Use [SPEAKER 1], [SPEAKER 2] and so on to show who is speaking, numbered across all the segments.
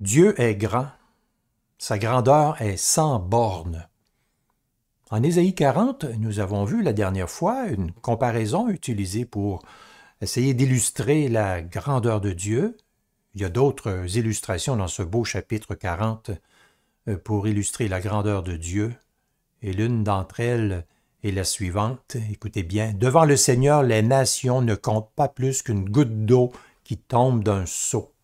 [SPEAKER 1] Dieu est grand, sa grandeur est sans bornes. En Ésaïe 40, nous avons vu la dernière fois une comparaison utilisée pour essayer d'illustrer la grandeur de Dieu. Il y a d'autres illustrations dans ce beau chapitre 40 euh, pour illustrer la grandeur de Dieu, et l'une d'entre elles est la suivante. Écoutez bien, Devant le Seigneur, les nations ne comptent pas plus qu'une goutte d'eau qui tombe d'un seau.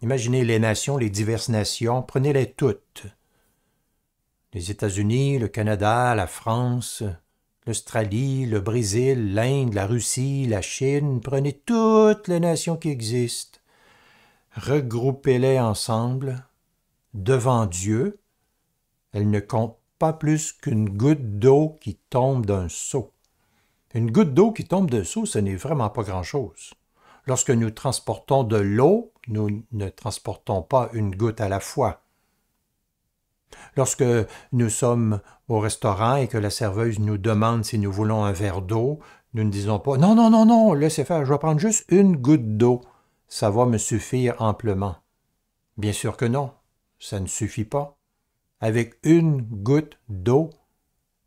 [SPEAKER 1] Imaginez les nations, les diverses nations, prenez-les toutes. Les États-Unis, le Canada, la France, l'Australie, le Brésil, l'Inde, la Russie, la Chine, prenez toutes les nations qui existent, regroupez-les ensemble, devant Dieu, elles ne comptent pas plus qu'une goutte d'eau qui tombe d'un seau. Une goutte d'eau qui tombe d'un seau, ce n'est vraiment pas grand-chose. Lorsque nous transportons de l'eau, nous ne transportons pas une goutte à la fois. Lorsque nous sommes au restaurant et que la serveuse nous demande si nous voulons un verre d'eau, nous ne disons pas Non, non, non, non, laissez faire, je vais prendre juste une goutte d'eau. Ça va me suffire amplement. Bien sûr que non, ça ne suffit pas. Avec une goutte d'eau,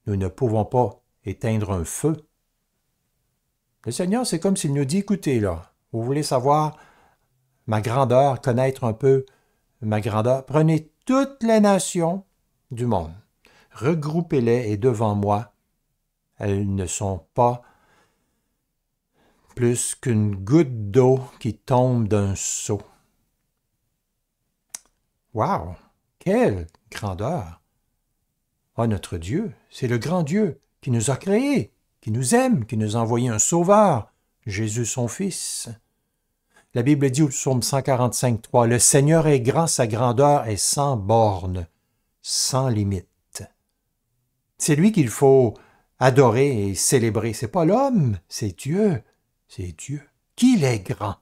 [SPEAKER 1] nous ne pouvons pas éteindre un feu. Le Seigneur, c'est comme s'il nous dit Écoutez, là, vous voulez savoir ma grandeur, connaître un peu ma grandeur. Prenez toutes les nations du monde, regroupez-les et devant moi, elles ne sont pas plus qu'une goutte d'eau qui tombe d'un seau. Wow! Quelle grandeur! Oh notre Dieu, c'est le grand Dieu qui nous a créés, qui nous aime, qui nous a envoyé un Sauveur, Jésus son Fils. La Bible dit au psaume 145, Le Seigneur est grand, sa grandeur est sans borne, sans limite. C'est lui qu'il faut adorer et célébrer. C'est pas l'homme, c'est Dieu. C'est Dieu. Qu'il est grand.